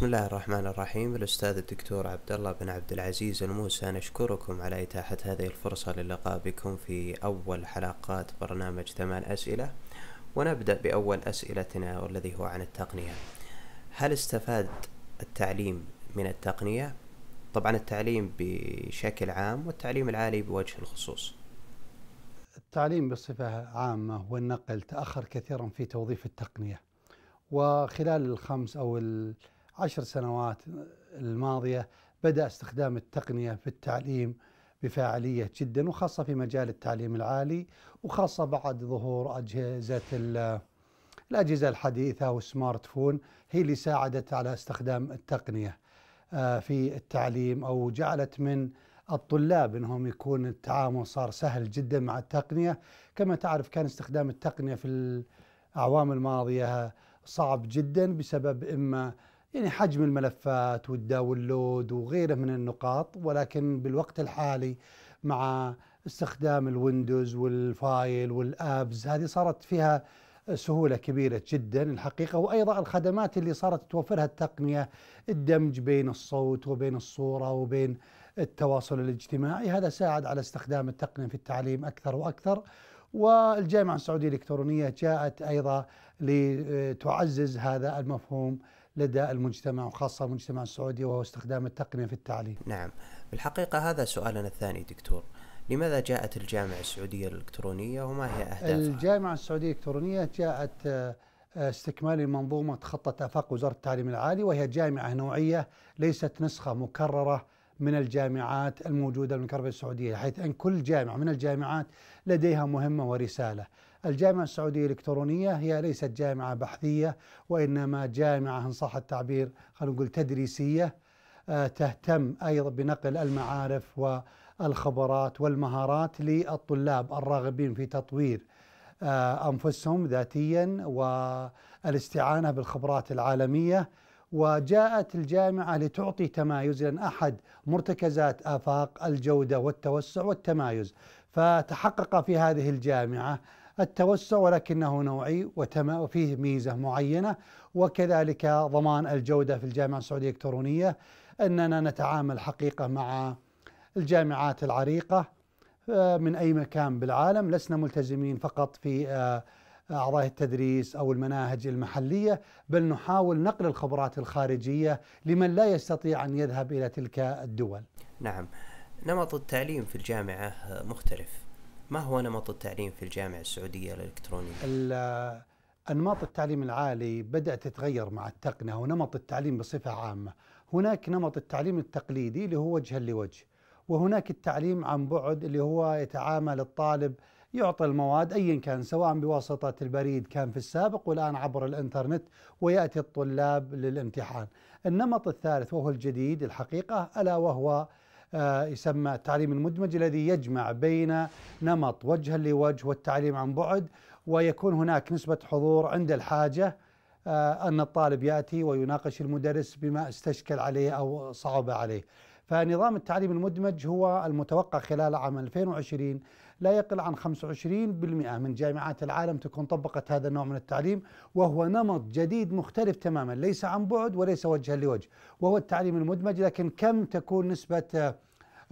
بسم الله الرحمن الرحيم الأستاذ الدكتور عبد الله بن عبد العزيز الموسى نشكركم على إتاحة هذه الفرصة للقاء بكم في أول حلقات برنامج ثمان أسئلة ونبدأ بأول أسئلتنا والذي هو عن التقنية هل استفاد التعليم من التقنية؟ طبعا التعليم بشكل عام والتعليم العالي بوجه الخصوص التعليم بصفة عامة والنقل تأخر كثيرا في توظيف التقنية وخلال الخمس أو عشر سنوات الماضية بدأ استخدام التقنية في التعليم بفاعلية جدا وخاصة في مجال التعليم العالي وخاصة بعد ظهور أجهزة الأجهزة الحديثة والسمارت فون هي اللي ساعدت على استخدام التقنية آه، في التعليم أو جعلت من الطلاب انهم يكون التعامل صار سهل جدا مع التقنيه، كما تعرف كان استخدام التقنيه في الاعوام الماضيه صعب جدا بسبب اما يعني حجم الملفات والداونلود وغيره من النقاط ولكن بالوقت الحالي مع استخدام الويندوز والفايل والابز هذه صارت فيها سهوله كبيره جدا الحقيقه وايضا الخدمات اللي صارت توفرها التقنيه الدمج بين الصوت وبين الصوره وبين التواصل الاجتماعي هذا ساعد على استخدام التقنيه في التعليم اكثر واكثر والجامعه السعوديه الالكترونيه جاءت ايضا لتعزز هذا المفهوم لدى المجتمع وخاصة المجتمع السعودي وهو استخدام التقنية في التعليم نعم بالحقيقة هذا سؤالنا الثاني دكتور لماذا جاءت الجامعة السعودية الإلكترونية وما هي أهدافها؟ الجامعة السعودية الإلكترونية جاءت آه، آه، استكمال منظومة خطة آفاق وزارة التعليم العالي وهي جامعة نوعية ليست نسخة مكررة من الجامعات الموجودة المكررة السعودية حيث أن كل جامعة من الجامعات لديها مهمة ورسالة الجامعة السعودية الإلكترونية هي ليست جامعة بحثية وإنما جامعة إن صح التعبير خلينا نقول تدريسية آه، تهتم أيضا بنقل المعارف والخبرات والمهارات للطلاب الراغبين في تطوير آه، أنفسهم ذاتيا والاستعانة بالخبرات العالمية وجاءت الجامعة لتعطي تمايز لأن أحد مرتكزات آفاق الجودة والتوسع والتمايز فتحقق في هذه الجامعة التوسع ولكنه نوعي وفيه ميزة معينة وكذلك ضمان الجودة في الجامعة السعودية الإلكترونية أننا نتعامل حقيقة مع الجامعات العريقة آه، من أي مكان بالعالم لسنا ملتزمين فقط في آه، أعضاء التدريس أو المناهج المحلية بل نحاول نقل الخبرات الخارجية لمن لا يستطيع أن يذهب إلى تلك الدول نعم نمط التعليم في الجامعة مختلف ما هو نمط التعليم في الجامعة السعودية الإلكترونية؟ أنماط التعليم العالي بدأت تتغير مع التقنية ونمط التعليم بصفة عامة هناك نمط التعليم التقليدي اللي هو وجها لوجه وهناك التعليم عن بعد اللي هو يتعامل الطالب يعطى المواد ايا كان سواء بواسطه البريد كان في السابق والان عبر الانترنت وياتي الطلاب للامتحان. النمط الثالث وهو الجديد الحقيقه الا وهو آه، يسمى التعليم المدمج الذي يجمع بين نمط وجها لوجه والتعليم عن بعد ويكون هناك نسبة حضور عند الحاجة آه، أن الطالب يأتي ويناقش المدرس بما استشكل عليه أو صعب عليه فنظام التعليم المدمج هو المتوقع خلال عام 2020 لا يقل عن 25% من جامعات العالم تكون طبقت هذا النوع من التعليم وهو نمط جديد مختلف تماما ليس عن بعد وليس وجها لوجه وهو التعليم المدمج لكن كم تكون نسبة آه،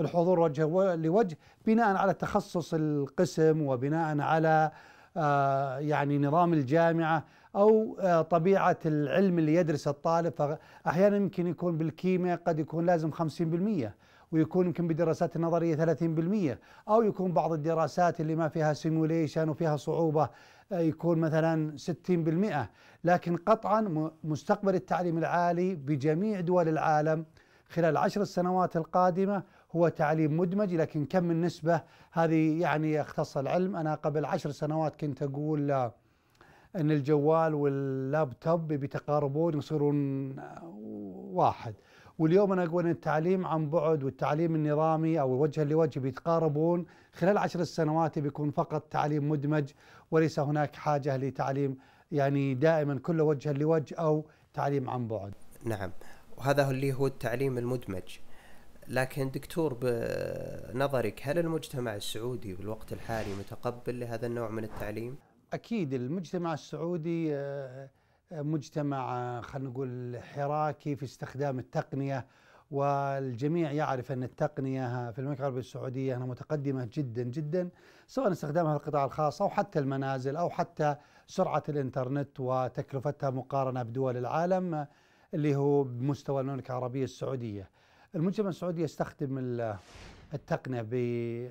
الحضور وجه لوجه بناء على تخصص القسم وبناء على آه، يعني نظام الجامعة أو آه، طبيعة العلم اللي يدرس الطالب فأحيانا يمكن يكون بالكيمياء قد يكون لازم 50% ويكون يمكن بدراسات النظريه 30% او يكون بعض الدراسات اللي ما فيها سيموليشن وفيها صعوبه آه، يكون مثلا 60% لكن قطعا مستقبل التعليم العالي بجميع دول العالم خلال عشر السنوات القادمة هو تعليم مدمج لكن كم النسبة هذه يعني يختص العلم أنا قبل عشر سنوات كنت أقول آه، أن الجوال واللابتوب بيتقاربون يصيرون آه، واحد واليوم انا اقول ان التعليم عن بعد والتعليم النظامي او وجها لوجه بيتقاربون خلال عشر سنوات بيكون فقط تعليم مدمج وليس هناك حاجه لتعليم يعني دائما كله وجها لوجه او تعليم عن بعد. نعم وهذا اللي هو التعليم المدمج لكن دكتور بنظرك هل المجتمع السعودي في الوقت الحالي متقبل لهذا النوع من التعليم؟ اكيد المجتمع السعودي آه مجتمع خلينا نقول حراكي في استخدام التقنيه والجميع يعرف ان التقنيه في المملكه العربيه السعوديه انها متقدمه جدا جدا سواء استخدامها القطاع الخاص او حتى المنازل او حتى سرعه الانترنت وتكلفتها مقارنه بدول العالم اللي هو بمستوى المملكه العربيه السعوديه. المجتمع السعودي يستخدم التقنيه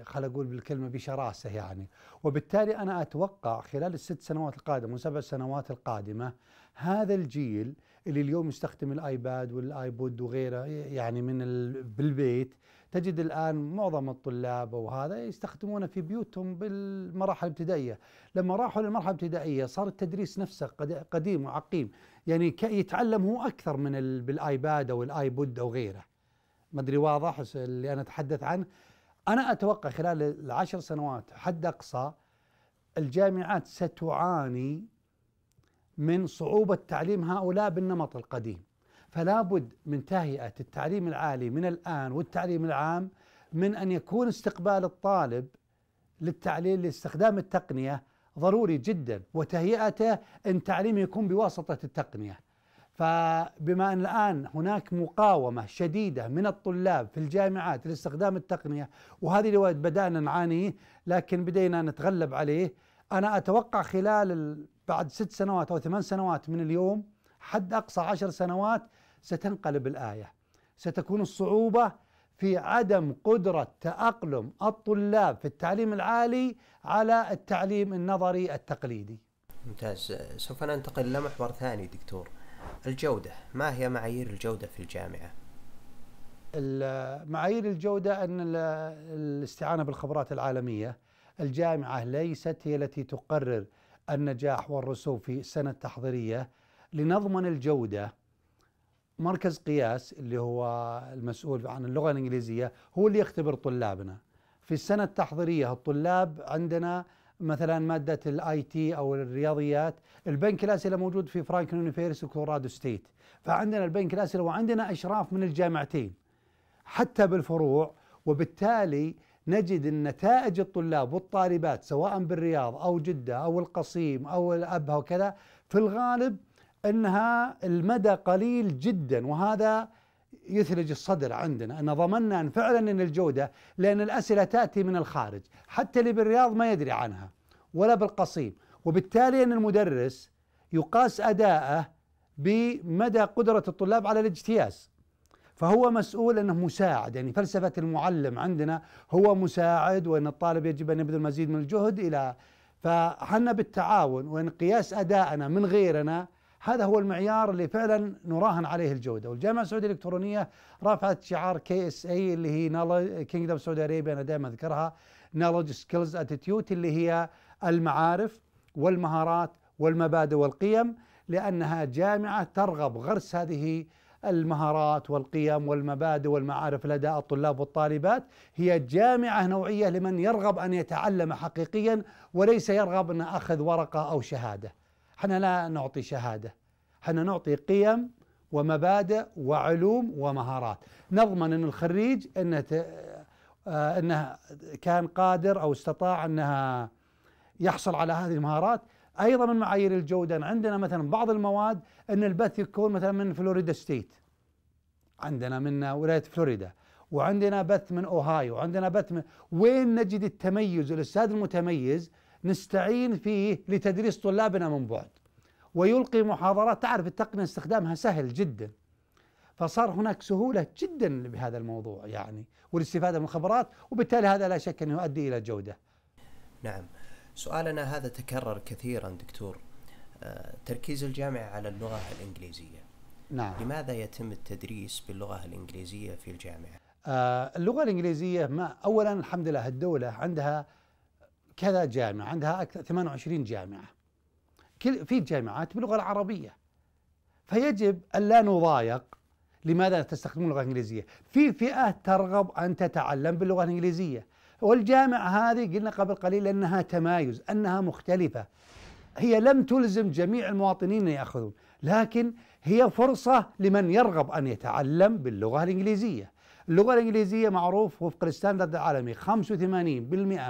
خلينا اقول بالكلمه بشراسه يعني وبالتالي انا اتوقع خلال الست سنوات القادمه والسبع سنوات القادمه هذا الجيل اللي اليوم يستخدم الايباد والايبود وغيره يعني من بالبيت تجد الان معظم الطلاب وهذا يستخدمونه في بيوتهم بالمراحل الابتدائيه، لما راحوا للمرحله الابتدائيه صار التدريس نفسه قديم وعقيم، يعني يتعلم هو اكثر من بالايباد او الايبود او غيره. ما ادري واضح اللي انا اتحدث عنه انا اتوقع خلال العشر سنوات حد اقصى الجامعات ستعاني من صعوبه تعليم هؤلاء بالنمط القديم فلا بد من تهيئه التعليم العالي من الان والتعليم العام من ان يكون استقبال الطالب للتعليم لاستخدام التقنيه ضروري جدا وتهيئته ان تعليمه يكون بواسطه التقنيه فبما ان الان هناك مقاومه شديده من الطلاب في الجامعات لاستخدام التقنيه وهذه اللي بدانا نعانيه لكن بدينا نتغلب عليه انا اتوقع خلال بعد ست سنوات او ثمان سنوات من اليوم حد اقصى عشر سنوات ستنقلب الايه ستكون الصعوبه في عدم قدره تاقلم الطلاب في التعليم العالي على التعليم النظري التقليدي. ممتاز سوف ننتقل لمحور ثاني دكتور الجودة ما هي معايير الجودة في الجامعة؟ معايير الجودة أن الاستعانة بالخبرات العالمية الجامعة ليست هي التي تقرر النجاح والرسوب في السنة التحضيرية لنضمن الجودة مركز قياس اللي هو المسؤول عن اللغة الإنجليزية هو اللي يختبر طلابنا في السنة التحضيرية الطلاب عندنا مثلا ماده الاي تي او الرياضيات البنك الاسئله موجود في فرانكلين يونيفرس كولورادو ستيت فعندنا البنك الاسئله وعندنا اشراف من الجامعتين حتى بالفروع وبالتالي نجد النتائج الطلاب والطالبات سواء بالرياض او جده او القصيم او الابها وكذا في الغالب انها المدى قليل جدا وهذا يثلج الصدر عندنا أن ضمننا أن فعلا أن الجودة لأن الأسئلة تأتي من الخارج حتى اللي بالرياض ما يدري عنها ولا بالقصيم وبالتالي أن المدرس يقاس أداءه بمدى قدرة الطلاب على الاجتياز فهو مسؤول انه مساعد يعني فلسفه المعلم عندنا هو مساعد وان الطالب يجب ان يبذل مزيد من الجهد الى فحنا بالتعاون وان قياس ادائنا من غيرنا هذا هو المعيار اللي فعلا نراهن عليه الجوده، والجامعه السعوديه الالكترونيه رفعت شعار كي اس اي اللي هي كينجدم سعودي ارابيا انا دائما اذكرها نولج سكيلز اتيتيود اللي هي المعارف والمهارات والمبادئ والقيم لانها جامعه ترغب غرس هذه المهارات والقيم والمبادئ والمعارف لدى الطلاب والطالبات هي جامعه نوعيه لمن يرغب ان يتعلم حقيقيا وليس يرغب ان اخذ ورقه او شهاده. احنا لا نعطي شهادة احنا نعطي قيم ومبادئ وعلوم ومهارات نضمن أن الخريج أنه, آه، أنه كان قادر أو استطاع أنها يحصل على هذه المهارات أيضا من معايير الجودة أن عندنا مثلا بعض المواد أن البث يكون مثلا من فلوريدا ستيت عندنا من ولاية فلوريدا وعندنا بث من أوهايو وعندنا بث من وين نجد التميز الأستاذ المتميز نستعين فيه لتدريس طلابنا من بعد ويلقي محاضرات تعرف التقنية استخدامها سهل جدا فصار هناك سهولة جدا بهذا الموضوع يعني والاستفادة من الخبرات وبالتالي هذا لا شك أنه يؤدي إلى جودة نعم سؤالنا هذا تكرر كثيرا دكتور آه، تركيز الجامعة على اللغة الإنجليزية نعم لماذا يتم التدريس باللغة الإنجليزية في الجامعة؟ آه، اللغة الإنجليزية ما أولا الحمد لله الدولة عندها كذا جامعة عندها أكثر 28 جامعة كل في جامعات باللغة العربية فيجب أن لا نضايق لماذا تستخدمون اللغة الإنجليزية في فئة ترغب أن تتعلم باللغة الإنجليزية والجامعة هذه قلنا قبل قليل أنها تمايز أنها مختلفة هي لم تلزم جميع المواطنين أن يأخذون لكن هي فرصة لمن يرغب أن يتعلم باللغة الإنجليزية اللغة الإنجليزية معروف وفق الستاندرد العالمي 85%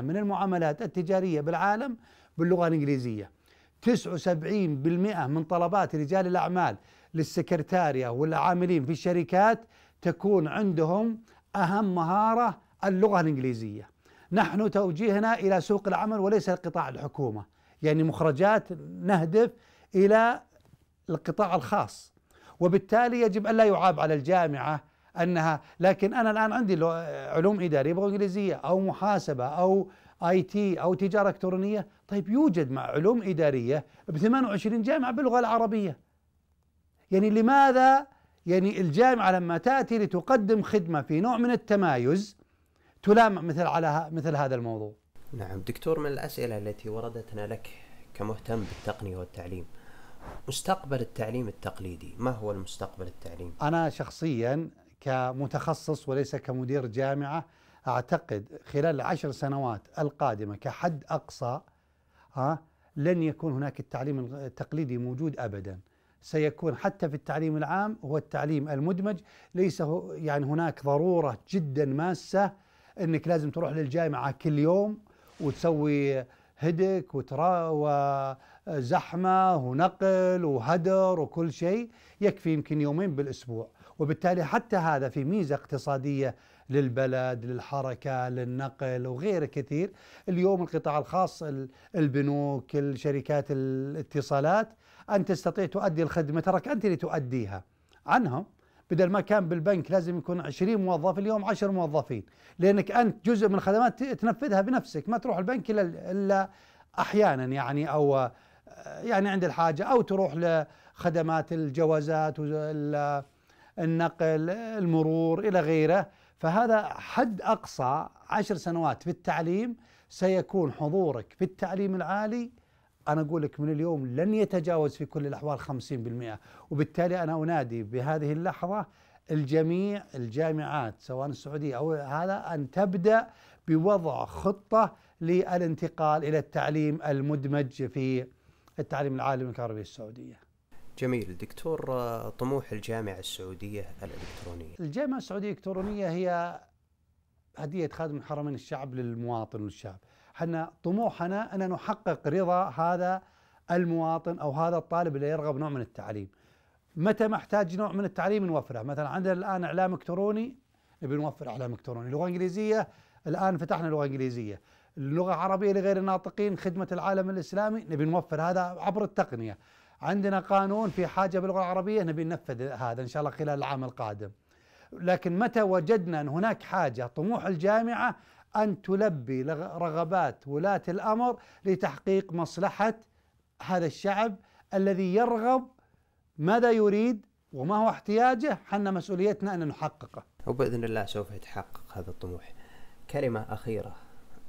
من المعاملات التجارية بالعالم باللغة الإنجليزية 79% من طلبات رجال الأعمال للسكرتارية والعاملين في الشركات تكون عندهم أهم مهارة اللغة الإنجليزية نحن توجيهنا إلى سوق العمل وليس القطاع الحكومة يعني مخرجات نهدف إلى القطاع الخاص وبالتالي يجب ألا يعاب على الجامعة انها لكن انا الان عندي علوم اداريه انجليزيه او محاسبه او اي تي او تجاره الكترونيه طيب يوجد مع علوم اداريه ب 28 جامعه باللغه العربيه يعني لماذا يعني الجامعه لما تاتي لتقدم خدمه في نوع من التمايز تلام مثل على مثل هذا الموضوع نعم دكتور من الاسئله التي وردتنا لك كمهتم بالتقنيه والتعليم مستقبل التعليم التقليدي ما هو المستقبل التعليم؟ أنا شخصيا كمتخصص وليس كمدير جامعة أعتقد خلال العشر سنوات القادمة كحد أقصى ها لن يكون هناك التعليم التقليدي موجود أبدا سيكون حتى في التعليم العام هو التعليم المدمج ليس يعني هناك ضرورة جدا ماسة أنك لازم تروح للجامعة كل يوم وتسوي هدك وترا وزحمة ونقل وهدر وكل شيء يكفي يمكن يومين بالأسبوع وبالتالي حتى هذا في ميزة اقتصادية للبلد للحركة للنقل وغيره كثير اليوم القطاع الخاص البنوك الشركات الاتصالات أنت تستطيع تؤدي الخدمة تراك أنت اللي تؤديها عنهم بدل ما كان بالبنك لازم يكون 20 موظف اليوم 10 موظفين لانك انت جزء من الخدمات تنفذها بنفسك ما تروح البنك الا الا احيانا يعني او آه، يعني عند الحاجه او تروح لخدمات الجوازات النقل المرور إلى غيره فهذا حد أقصى عشر سنوات في التعليم سيكون حضورك في التعليم العالي أنا أقول لك من اليوم لن يتجاوز في كل الأحوال 50% وبالتالي أنا أنادي بهذه اللحظة الجميع الجامعات سواء السعودية أو هذا أن تبدأ بوضع خطة للانتقال إلى التعليم المدمج في التعليم العالي من العربية السعودية جميل دكتور آه، طموح الجامعة السعودية الإلكترونية الجامعة السعودية الإلكترونية هي هدية خادم الحرمين الشعب للمواطن والشعب حنا طموحنا أن نحقق رضا هذا المواطن أو هذا الطالب اللي يرغب نوع من التعليم متى محتاج نوع من التعليم نوفره مثلا عندنا الآن إعلام إلكتروني نبي نوفر إعلام إلكتروني لغة إنجليزية الآن فتحنا لغة إنجليزية اللغة العربية لغير الناطقين خدمة العالم الإسلامي نبي نوفر هذا عبر التقنية عندنا قانون في حاجة باللغة العربية نبي ننفذ هذا إن شاء الله خلال العام القادم لكن متى وجدنا أن هناك حاجة طموح الجامعة أن تلبي رغبات ولاة الأمر لتحقيق مصلحة هذا الشعب الذي يرغب ماذا يريد وما هو احتياجه حنا مسؤوليتنا أن نحققه وبإذن الله سوف يتحقق هذا الطموح كلمة أخيرة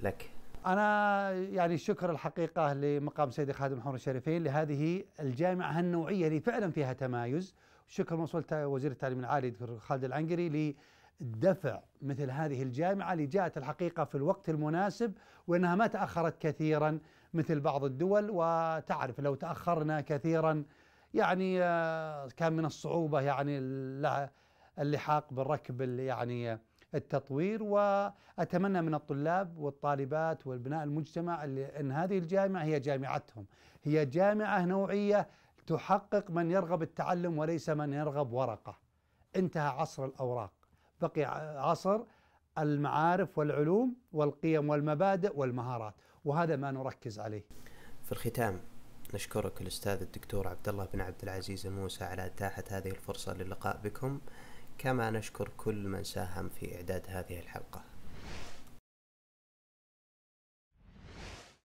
لك أنا يعني الشكر الحقيقة لمقام سيدي خادم الحرمين الشريفين لهذه الجامعة النوعية اللي فعلا فيها تمايز شكر موصول وزير التعليم العالي دكتور خالد العنقري لدفع مثل هذه الجامعة اللي جاءت الحقيقة في الوقت المناسب وأنها ما تأخرت كثيرا مثل بعض الدول وتعرف لو تأخرنا كثيرا يعني آه، كان من الصعوبة يعني اللحاق بالركب يعني التطوير واتمنى من الطلاب والطالبات والبناء المجتمع ان هذه الجامعه هي جامعتهم هي جامعه نوعيه تحقق من يرغب التعلم وليس من يرغب ورقه انتهى عصر الاوراق بقي عصر المعارف والعلوم والقيم والمبادئ والمهارات وهذا ما نركز عليه في الختام نشكرك الاستاذ الدكتور عبد الله بن عبد العزيز الموسى على اتاحه هذه الفرصه للقاء بكم كما نشكر كل من ساهم في إعداد هذه الحلقة